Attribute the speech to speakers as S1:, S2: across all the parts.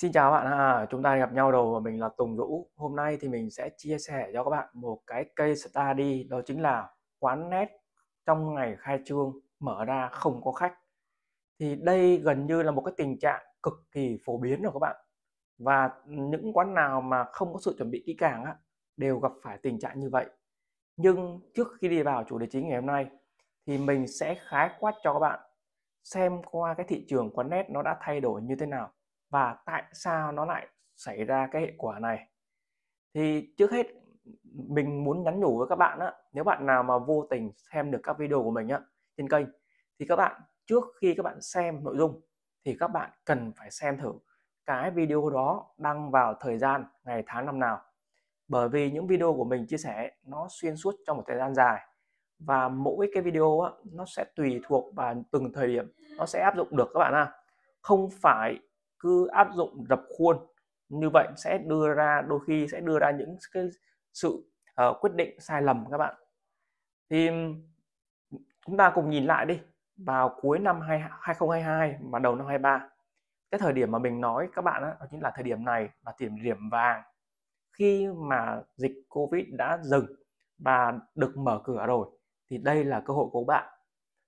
S1: Xin chào bạn ha, chúng ta gặp nhau đầu và mình là Tùng Dũ. Hôm nay thì mình sẽ chia sẻ cho các bạn một cái case study đó chính là quán nét trong ngày khai trương mở ra không có khách. Thì đây gần như là một cái tình trạng cực kỳ phổ biến rồi các bạn. Và những quán nào mà không có sự chuẩn bị kỹ càng á, đều gặp phải tình trạng như vậy. Nhưng trước khi đi vào chủ đề chính ngày hôm nay thì mình sẽ khái quát cho các bạn xem qua cái thị trường quán nét nó đã thay đổi như thế nào và tại sao nó lại xảy ra cái hệ quả này thì trước hết mình muốn nhắn nhủ với các bạn á nếu bạn nào mà vô tình xem được các video của mình á trên kênh thì các bạn trước khi các bạn xem nội dung thì các bạn cần phải xem thử cái video đó đăng vào thời gian ngày tháng năm nào bởi vì những video của mình chia sẻ nó xuyên suốt trong một thời gian dài và mỗi cái video á, nó sẽ tùy thuộc vào từng thời điểm nó sẽ áp dụng được các bạn ạ à. không phải cứ áp dụng dập khuôn như vậy sẽ đưa ra đôi khi sẽ đưa ra những cái sự uh, quyết định sai lầm các bạn thì chúng ta cùng nhìn lại đi vào cuối năm 2022 và đầu năm 23 cái thời điểm mà mình nói các bạn đó, đó chính là thời điểm này là thời điểm vàng khi mà dịch covid đã dừng và được mở cửa rồi thì đây là cơ hội của bạn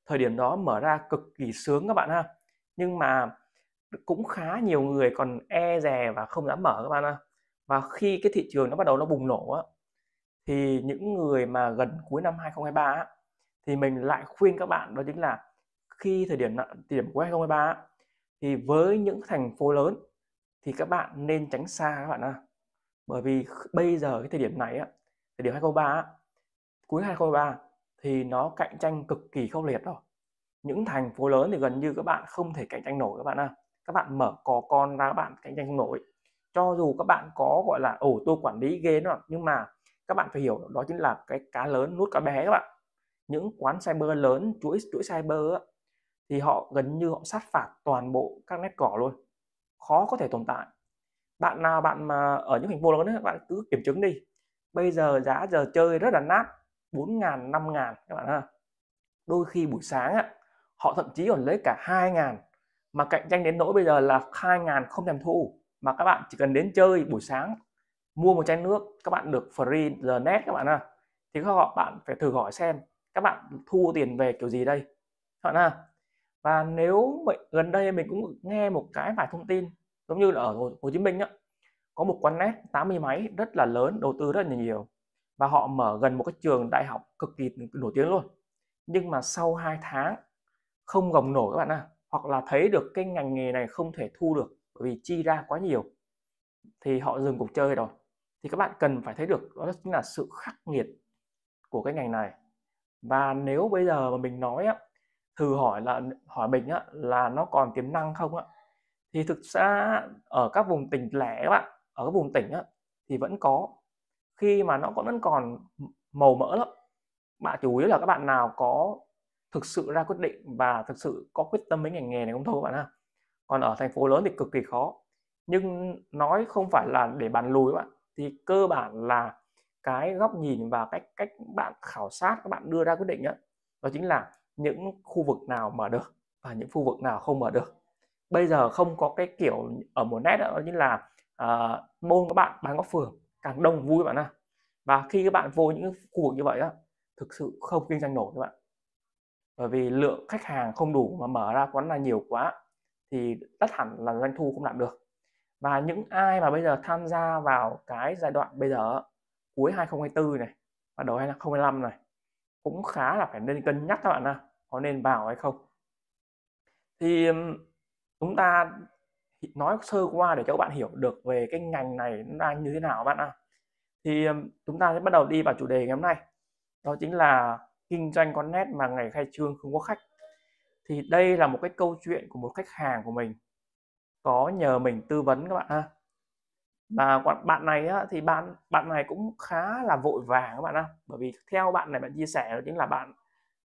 S1: thời điểm đó mở ra cực kỳ sướng các bạn ha nhưng mà cũng khá nhiều người còn e rè và không dám mở các bạn ạ và khi cái thị trường nó bắt đầu nó bùng nổ á, thì những người mà gần cuối năm 2023 á, thì mình lại khuyên các bạn đó chính là khi thời điểm thời điểm cuối 2023 á, thì với những thành phố lớn thì các bạn nên tránh xa các bạn ạ bởi vì bây giờ cái thời điểm này á, thời điểm 2023 á, cuối 2023 thì nó cạnh tranh cực kỳ khốc liệt rồi những thành phố lớn thì gần như các bạn không thể cạnh tranh nổi các bạn ạ các bạn mở cò con ra các bạn cạnh tranh không nổi cho dù các bạn có gọi là ổ tôi quản lý ghế nó nhưng mà các bạn phải hiểu đó chính là cái cá lớn nuốt cá bé các bạn những quán cyber lớn chuỗi chuỗi cyber á, thì họ gần như họ sát phạt toàn bộ các nét cỏ luôn khó có thể tồn tại bạn nào bạn mà ở những thành phố lớn các bạn cứ kiểm chứng đi bây giờ giá giờ chơi rất là nát 4 ngàn 5 ngàn các bạn ha đôi khi buổi sáng á, họ thậm chí còn lấy cả 2 ngàn mà cạnh tranh đến nỗi bây giờ là 2 ngàn không thèm thu mà các bạn chỉ cần đến chơi buổi sáng mua một chai nước các bạn được free giờ net các bạn ạ à. thì các họ bạn phải thử hỏi xem các bạn thu tiền về kiểu gì đây các bạn à. và nếu mà, gần đây mình cũng nghe một cái vài thông tin giống như là ở Hồ, Hồ Chí Minh á có một quán net 80 máy rất là lớn đầu tư rất là nhiều và họ mở gần một cái trường đại học cực kỳ nổi tiếng luôn nhưng mà sau 2 tháng không gồng nổi các bạn ạ à hoặc là thấy được cái ngành nghề này không thể thu được bởi vì chi ra quá nhiều thì họ dừng ừ. cuộc chơi rồi thì các bạn cần phải thấy được đó chính là sự khắc nghiệt của cái ngành này và nếu bây giờ mà mình nói á, thử hỏi là hỏi mình á, là nó còn tiềm năng không á thì thực ra ở các vùng tỉnh lẻ các bạn ở các vùng tỉnh á, thì vẫn có khi mà nó vẫn còn màu mỡ lắm bạn chủ yếu là các bạn nào có thực sự ra quyết định và thực sự có quyết tâm với ngành nghề này không thôi các bạn ha còn ở thành phố lớn thì cực kỳ khó nhưng nói không phải là để bàn lùi bạn thì cơ bản là cái góc nhìn và cách cách bạn khảo sát các bạn đưa ra quyết định đó, đó chính là những khu vực nào mở được và những khu vực nào không mở được bây giờ không có cái kiểu ở một nét đó, đó chính là uh, môn các bạn bán góc phường càng đông vui bạn ạ và khi các bạn vô những khu vực như vậy á thực sự không kinh doanh nổi các bạn bởi vì lượng khách hàng không đủ mà mở ra quán là nhiều quá thì tất hẳn là doanh thu không đạt được và những ai mà bây giờ tham gia vào cái giai đoạn bây giờ cuối 2024 này và đầu 2025 này cũng khá là phải nên cân nhắc các bạn ạ có nên vào hay không thì chúng ta nói sơ qua để cho các bạn hiểu được về cái ngành này nó đang như thế nào các bạn ạ thì chúng ta sẽ bắt đầu đi vào chủ đề ngày hôm nay đó chính là kinh doanh con nét mà ngày khai trương không có khách thì đây là một cái câu chuyện của một khách hàng của mình có nhờ mình tư vấn các bạn ha và bạn này á, thì bạn bạn này cũng khá là vội vàng các bạn ha bởi vì theo bạn này bạn chia sẻ đó chính là bạn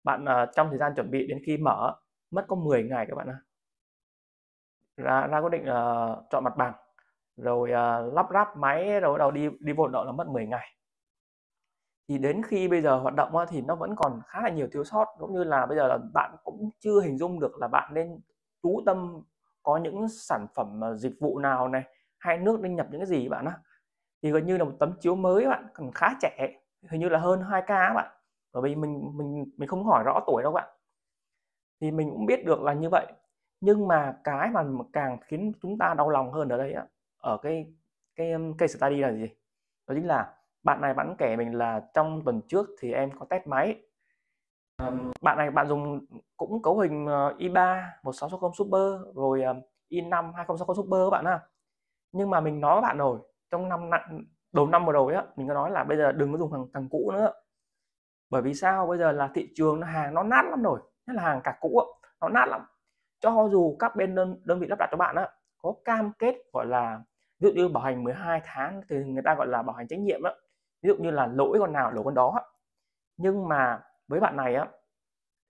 S1: bạn uh, trong thời gian chuẩn bị đến khi mở mất có 10 ngày các bạn ha ra ra quyết định uh, chọn mặt bằng rồi uh, lắp ráp máy rồi đầu đi đi vội độ là mất 10 ngày thì đến khi bây giờ hoạt động thì nó vẫn còn khá là nhiều thiếu sót cũng như là bây giờ là bạn cũng chưa hình dung được là bạn nên chú tâm có những sản phẩm à, dịch vụ nào này hay nước nên nhập những cái gì bạn á thì gần như là một tấm chiếu mới bạn còn khá trẻ hình như là hơn 2 k bạn bởi vì mình mình mình không hỏi rõ tuổi đâu bạn thì mình cũng biết được là như vậy nhưng mà cái mà càng khiến chúng ta đau lòng hơn ở đây ở cái cái um, case study là gì đó chính là bạn này bạn kể mình là trong tuần trước thì em có test máy bạn này bạn dùng cũng cấu hình uh, i3 1660 Super rồi um, i5 2060 Super các bạn ha nhưng mà mình nói với bạn rồi trong năm nặng đầu năm vừa rồi á mình có nói là bây giờ đừng có dùng hàng thằng cũ nữa bởi vì sao bây giờ là thị trường hàng nó nát lắm rồi nhất là hàng cả cũ á, nó nát lắm cho dù các bên đơn, đơn vị lắp đặt cho bạn á có cam kết gọi là ví dụ như bảo hành 12 tháng thì người ta gọi là bảo hành trách nhiệm đó ví dụ như là lỗi con nào lỗi con đó nhưng mà với bạn này á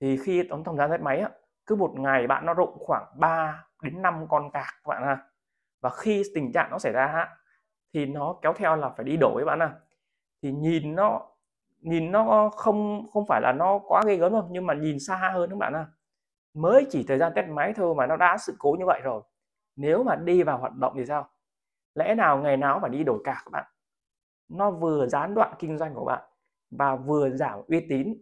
S1: thì khi tống thẩm gian test máy á cứ một ngày bạn nó rụng khoảng 3 đến 5 con cạc các bạn ha và khi tình trạng nó xảy ra á, thì nó kéo theo là phải đi đổi bạn ạ thì nhìn nó nhìn nó không không phải là nó quá ghê gớm đâu nhưng mà nhìn xa hơn các bạn ạ mới chỉ thời gian test máy thôi mà nó đã sự cố như vậy rồi nếu mà đi vào hoạt động thì sao lẽ nào ngày nào phải đi đổi cạc các bạn nó vừa gián đoạn kinh doanh của bạn và vừa giảm uy tín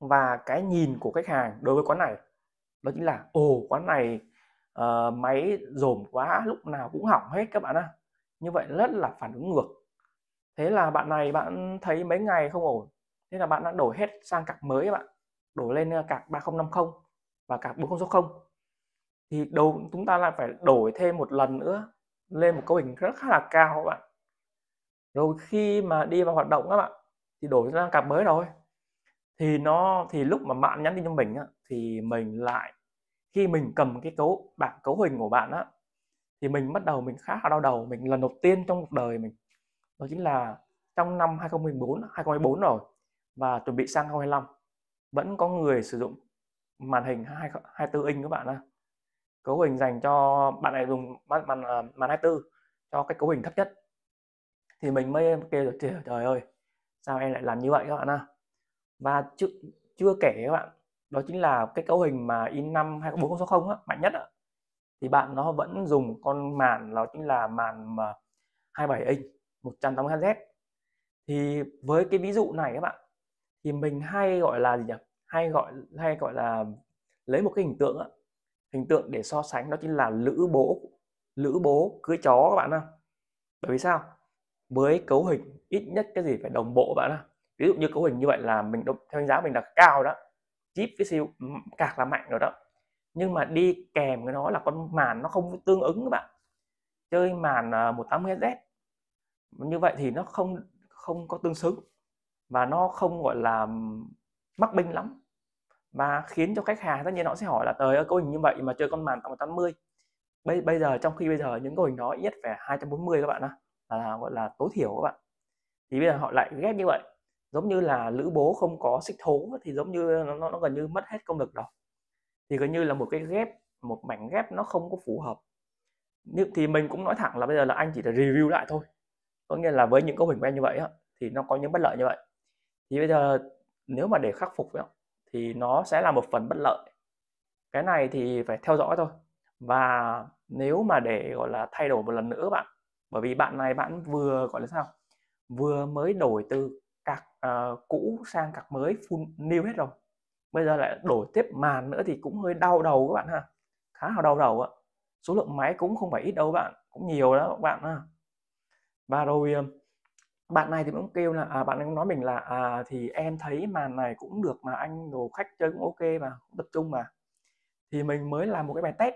S1: và cái nhìn của khách hàng đối với quán này đó chính là ồ quán này uh, máy dồn quá lúc nào cũng hỏng hết các bạn ạ như vậy rất là phản ứng ngược thế là bạn này bạn thấy mấy ngày không ổn thế là bạn đã đổi hết sang cạc mới các bạn đổi lên ờ, cạc 3050 và cạc 4060 thì đầu chúng ta lại phải đổi thêm một lần nữa lên một cấu hình rất khá là cao các bạn rồi khi mà đi vào hoạt động các bạn thì đổi ra cặp mới rồi thì nó thì lúc mà bạn nhắn tin cho mình á, thì mình lại khi mình cầm cái cấu bảng cấu hình của bạn á thì mình bắt đầu mình khá là đau đầu mình lần đầu tiên trong cuộc đời mình đó chính là trong năm 2014 2014 rồi và chuẩn bị sang 2025 vẫn có người sử dụng màn hình 24 inch các bạn ạ cấu hình dành cho bạn này dùng màn màn, ờ, màn 24 cho cái cấu hình thấp nhất thì mình mới kêu được trời, ơi sao em lại làm như vậy các bạn ha và chưa, chưa kể các bạn đó chính là cái cấu hình mà in 5 2460 á, mạnh nhất á, thì bạn nó vẫn dùng con màn đó chính là màn mà 27 inch 180 Hz thì với cái ví dụ này các bạn thì mình hay gọi là gì nhỉ hay gọi hay gọi là lấy một cái hình tượng á, hình tượng để so sánh đó chính là lữ bố lữ bố cưới chó các bạn ạ bởi vì sao với cấu hình ít nhất cái gì phải đồng bộ bạn ạ ví dụ như cấu hình như vậy là mình đồng, theo đánh giá mình là cao đó chip với siêu cạc là mạnh rồi đó nhưng mà đi kèm với nó là con màn nó không tương ứng các bạn chơi màn 180 à, Hz như vậy thì nó không không có tương xứng và nó không gọi là mắc binh lắm và khiến cho khách hàng tất nhiên họ sẽ hỏi là tới cấu hình như vậy mà chơi con màn 180 bây bây giờ trong khi bây giờ những cấu hình đó ít nhất phải 240 các bạn ạ là gọi là tối thiểu các bạn thì bây giờ họ lại ghép như vậy giống như là lữ bố không có xích thố thì giống như nó, nó, nó gần như mất hết công lực đó. thì gần như là một cái ghép một mảnh ghép nó không có phù hợp nhưng thì mình cũng nói thẳng là bây giờ là anh chỉ là review lại thôi có nghĩa là với những cấu hình quen như vậy á, thì nó có những bất lợi như vậy thì bây giờ nếu mà để khắc phục thì nó sẽ là một phần bất lợi cái này thì phải theo dõi thôi và nếu mà để gọi là thay đổi một lần nữa bạn bởi vì bạn này bạn vừa gọi là sao vừa mới đổi từ cạc uh, cũ sang cạc mới full new hết rồi bây giờ lại đổi tiếp màn nữa thì cũng hơi đau đầu các bạn ha khá là đau đầu ạ số lượng máy cũng không phải ít đâu bạn cũng nhiều đó các bạn ha và rồi ờ, bạn này thì cũng kêu là à, bạn ấy cũng nói mình là à, thì em thấy màn này cũng được mà anh đồ khách chơi cũng ok mà cũng tập trung mà thì mình mới làm một cái bài test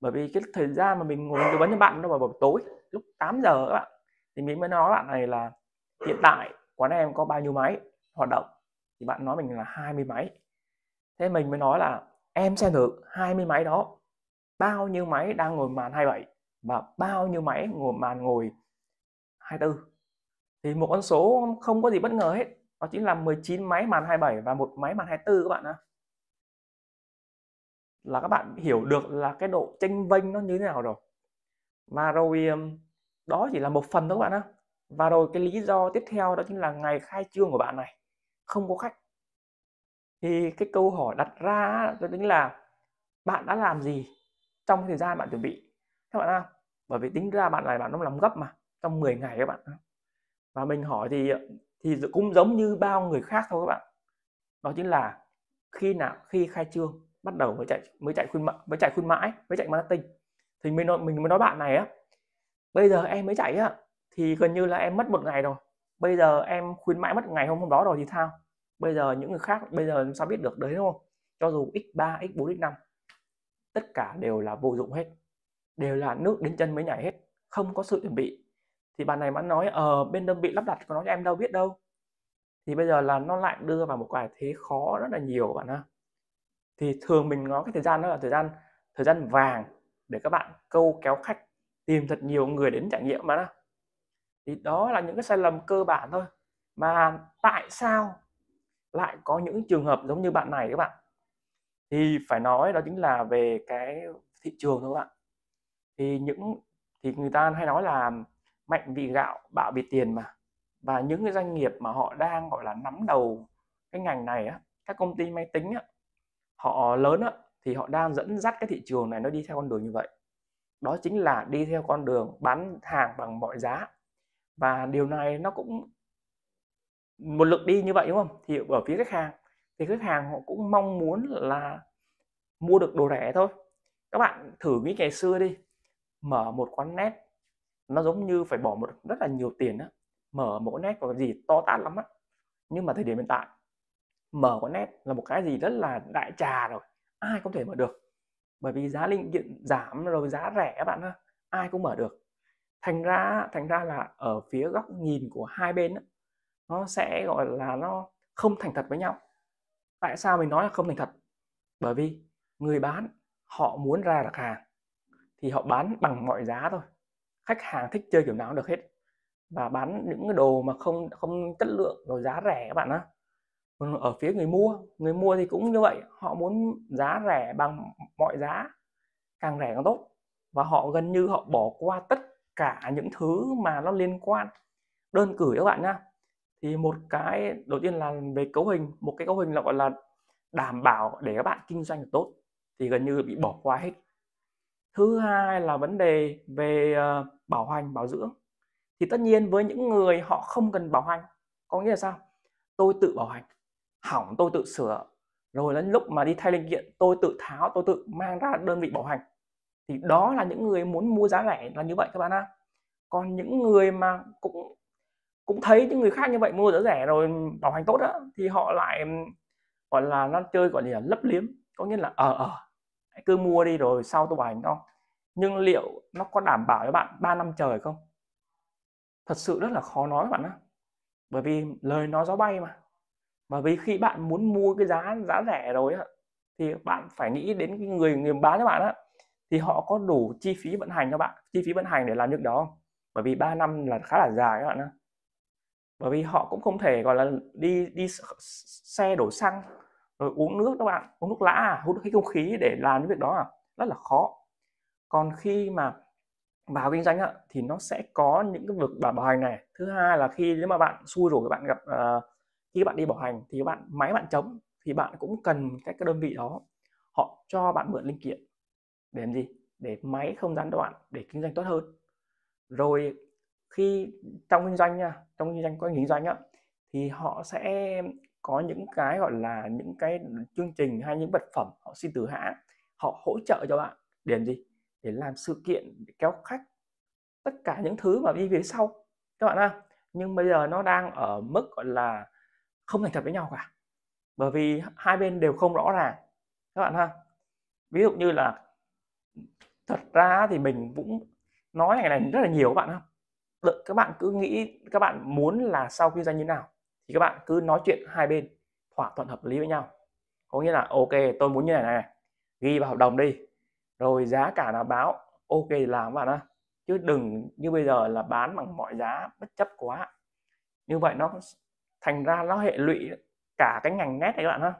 S1: bởi vì cái thời gian mà mình ngồi tư vấn cho bạn nó vào buổi tối lúc 8 giờ các bạn thì mình mới nói bạn này là hiện tại quán em có bao nhiêu máy hoạt động thì bạn nói mình là 20 máy thế mình mới nói là em xem được 20 máy đó bao nhiêu máy đang ngồi màn 27 và bao nhiêu máy ngồi màn ngồi 24 thì một con số không có gì bất ngờ hết đó chính là 19 máy màn 27 và một máy màn 24 các bạn ạ là các bạn hiểu được là cái độ tranh vênh nó như thế nào rồi Mà rồi đó chỉ là một phần thôi các bạn á và rồi cái lý do tiếp theo đó chính là ngày khai trương của bạn này không có khách thì cái câu hỏi đặt ra đó chính là bạn đã làm gì trong thời gian bạn chuẩn bị các bạn ạ, bởi vì tính ra bạn này bạn nó làm gấp mà trong 10 ngày các bạn và mình hỏi thì ờ, thì cũng giống như bao người khác thôi các bạn đó chính là khi nào khi khai trương bắt đầu mới chạy mới chạy khuyên mới chạy khuyên mãi mới chạy marketing thì mình nói, mình mới nói bạn này á bây giờ em mới chạy á thì gần như là em mất một ngày rồi bây giờ em khuyên mãi mất ngày hôm hôm đó rồi thì sao bây giờ những người khác bây giờ sao biết được đấy đúng không cho dù x3 x4 x5 tất cả đều là vô dụng hết đều là nước đến chân mới nhảy hết không có sự chuẩn bị thì bạn này bạn nói ở ờ, bên đơn vị lắp đặt có nói cho em đâu biết đâu thì bây giờ là nó lại đưa vào một cái thế khó rất là nhiều bạn ạ thì thường mình nói cái thời gian đó là thời gian thời gian vàng để các bạn câu kéo khách tìm thật nhiều người đến trải nghiệm mà đó thì đó là những cái sai lầm cơ bản thôi mà tại sao lại có những trường hợp giống như bạn này các bạn thì phải nói đó chính là về cái thị trường thôi các bạn thì những thì người ta hay nói là mạnh vì gạo bạo vì tiền mà và những cái doanh nghiệp mà họ đang gọi là nắm đầu cái ngành này á các công ty máy tính á họ lớn á, thì họ đang dẫn dắt cái thị trường này nó đi theo con đường như vậy đó chính là đi theo con đường bán hàng bằng mọi giá và điều này nó cũng một lực đi như vậy đúng không thì ở phía khách hàng thì khách hàng họ cũng mong muốn là mua được đồ rẻ thôi các bạn thử nghĩ ngày xưa đi mở một quán nét nó giống như phải bỏ một rất là nhiều tiền á mở một nét và gì to tát lắm á nhưng mà thời điểm hiện tại mở con net là một cái gì rất là đại trà rồi ai cũng thể mở được bởi vì giá linh kiện giảm rồi giá rẻ các bạn ha ai cũng mở được thành ra thành ra là ở phía góc nhìn của hai bên nó sẽ gọi là nó không thành thật với nhau tại sao mình nói là không thành thật bởi vì người bán họ muốn ra được hàng thì họ bán bằng mọi giá thôi khách hàng thích chơi kiểu nào cũng được hết và bán những cái đồ mà không không chất lượng rồi giá rẻ các bạn á ở phía người mua người mua thì cũng như vậy họ muốn giá rẻ bằng mọi giá càng rẻ càng tốt và họ gần như họ bỏ qua tất cả những thứ mà nó liên quan đơn cử các bạn nhá thì một cái đầu tiên là về cấu hình một cái cấu hình là gọi là đảm bảo để các bạn kinh doanh được tốt thì gần như bị bỏ qua hết thứ hai là vấn đề về ờ, bảo hành bảo dưỡng thì tất nhiên với những người họ không cần bảo hành có nghĩa là sao tôi tự bảo hành hỏng tôi tự sửa rồi đến lúc mà đi thay linh kiện tôi tự tháo tôi tự mang ra đơn vị bảo hành thì đó là những người muốn mua giá rẻ là như vậy các bạn ạ còn những người mà cũng cũng thấy những người khác như vậy mua giá rẻ rồi bảo hành tốt đó thì họ lại gọi là nó chơi gọi là lấp liếm có nghĩa là ờ ờ cứ mua đi rồi sau tôi bảo hành không nhưng liệu nó có đảm bảo cho bạn 3 năm trời không thật sự rất là khó nói các bạn ạ bởi vì lời nó gió bay mà mà vì khi bạn muốn mua cái giá giá rẻ rồi á thì bạn phải nghĩ đến cái người người bán cho bạn á thì họ có đủ chi phí vận hành cho bạn chi phí vận hành để làm việc đó không bởi vì 3 năm là khá là dài các bạn ạ bởi vì họ cũng không thể gọi là đi đi xe đổ xăng rồi uống nước các bạn uống nước lã à, hút cái không khí để làm những việc đó à rất là khó còn khi mà vào kinh doanh á, thì nó sẽ có những cái vực bảo hành này thứ hai là khi nếu mà bạn xui rồi các bạn gặp uh, khi bạn đi bảo hành thì bạn máy bạn chống thì bạn cũng cần các cái đơn vị đó họ cho bạn mượn linh kiện để làm gì để máy không gián đoạn để kinh doanh tốt hơn rồi khi trong kinh doanh nha trong kinh doanh có kinh doanh á thì họ sẽ có những cái gọi là những cái chương trình hay những vật phẩm họ xin từ hãng họ hỗ trợ cho bạn để làm gì để làm sự kiện để kéo khách tất cả những thứ mà đi về sau các bạn ha nhưng bây giờ nó đang ở mức gọi là không thành thật với nhau cả bởi vì hai bên đều không rõ ràng các bạn ha ví dụ như là thật ra thì mình cũng nói ngày này rất là nhiều các bạn ha các bạn cứ nghĩ các bạn muốn là sau khi ra như nào thì các bạn cứ nói chuyện hai bên thỏa thuận hợp lý với nhau có nghĩa là ok tôi muốn như này này ghi vào hợp đồng đi rồi giá cả là báo ok làm bạn ha. chứ đừng như bây giờ là bán bằng mọi giá bất chấp quá như vậy nó thành ra nó hệ lụy cả cái ngành nét này các bạn ha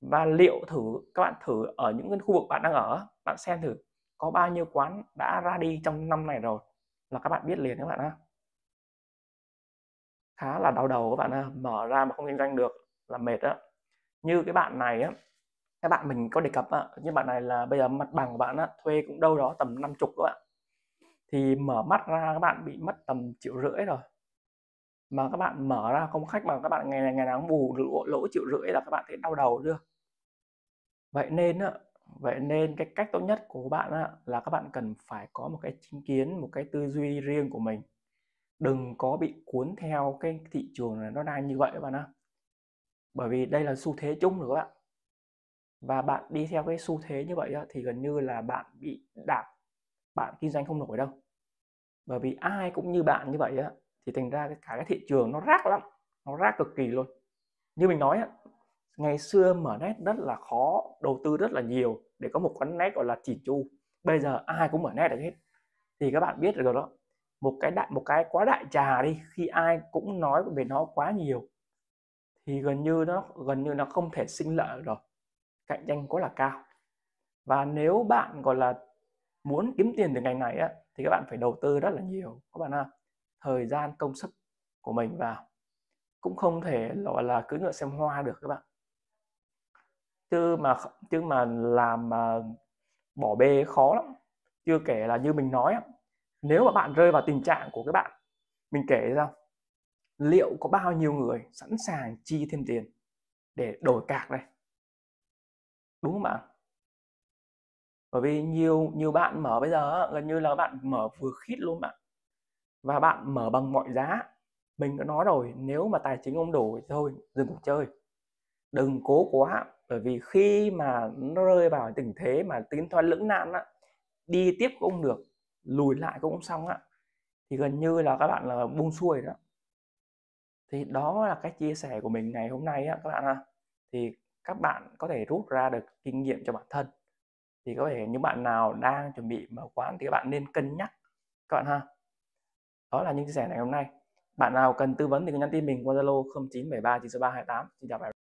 S1: và liệu thử các bạn thử ở những cái khu vực bạn đang ở bạn xem thử có bao nhiêu quán đã ra đi trong năm này rồi là các bạn biết liền các bạn ha khá là đau đầu các bạn ha mở ra mà không kinh doanh được là mệt đó như cái bạn này á các bạn mình có đề cập á như bạn này là bây giờ mặt bằng của bạn á thuê cũng đâu đó tầm năm chục các bạn thì mở mắt ra các bạn bị mất tầm triệu rưỡi rồi mà các bạn mở ra công khách mà các bạn ngày này ngày nắng bù lỗ, lỗ triệu rưỡi là các bạn thấy đau đầu chưa vậy nên á vậy nên cái cách tốt nhất của bạn á, là các bạn cần phải có một cái chính kiến một cái tư duy riêng của mình đừng có bị cuốn theo cái thị trường này nó đang như vậy các bạn ạ bởi vì đây là xu thế chung rồi các bạn và bạn đi theo cái xu thế như vậy á, thì gần như là bạn bị đạp bạn kinh doanh không nổi đâu bởi vì ai cũng như bạn như vậy á thì thành ra cả cái thị trường nó rác lắm nó rác cực kỳ luôn như mình nói ngày xưa mở nét rất là khó đầu tư rất là nhiều để có một con nét gọi là chỉ chu bây giờ ai cũng mở nét được hết thì các bạn biết rồi đó một cái đại một cái quá đại trà đi khi ai cũng nói về nó quá nhiều thì gần như nó gần như nó không thể sinh lợi rồi cạnh tranh quá là cao và nếu bạn gọi là muốn kiếm tiền từ ngành này á, thì các bạn phải đầu tư rất là nhiều các bạn ha thời gian công sức của mình vào cũng không thể gọi là cứ ngựa xem hoa được các bạn chứ mà chứ mà làm mà bỏ bê khó lắm chưa kể là như mình nói nếu mà bạn rơi vào tình trạng của các bạn mình kể ra liệu có bao nhiêu người sẵn sàng chi thêm tiền để đổi cạc đây đúng không ạ bởi vì nhiều nhiều bạn mở bây giờ gần như là bạn mở vừa khít luôn bạn và bạn mở bằng mọi giá mình đã nói rồi nếu mà tài chính ông đủ thì thôi dừng cuộc chơi đừng cố quá bởi vì khi mà nó rơi vào tình thế mà tính thoái lưỡng nan á, đi tiếp cũng không được lùi lại cũng không xong á thì gần như là các bạn là buông xuôi đó thì đó là cái chia sẻ của mình ngày hôm nay á, các bạn ha thì các bạn có thể rút ra được kinh nghiệm cho bản thân thì có thể những bạn nào đang chuẩn bị mở quán thì các bạn nên cân nhắc các bạn ha đó là những chia sẻ ngày hôm nay bạn nào cần tư vấn thì cứ nhắn tin mình qua zalo 0973 xin chào bạn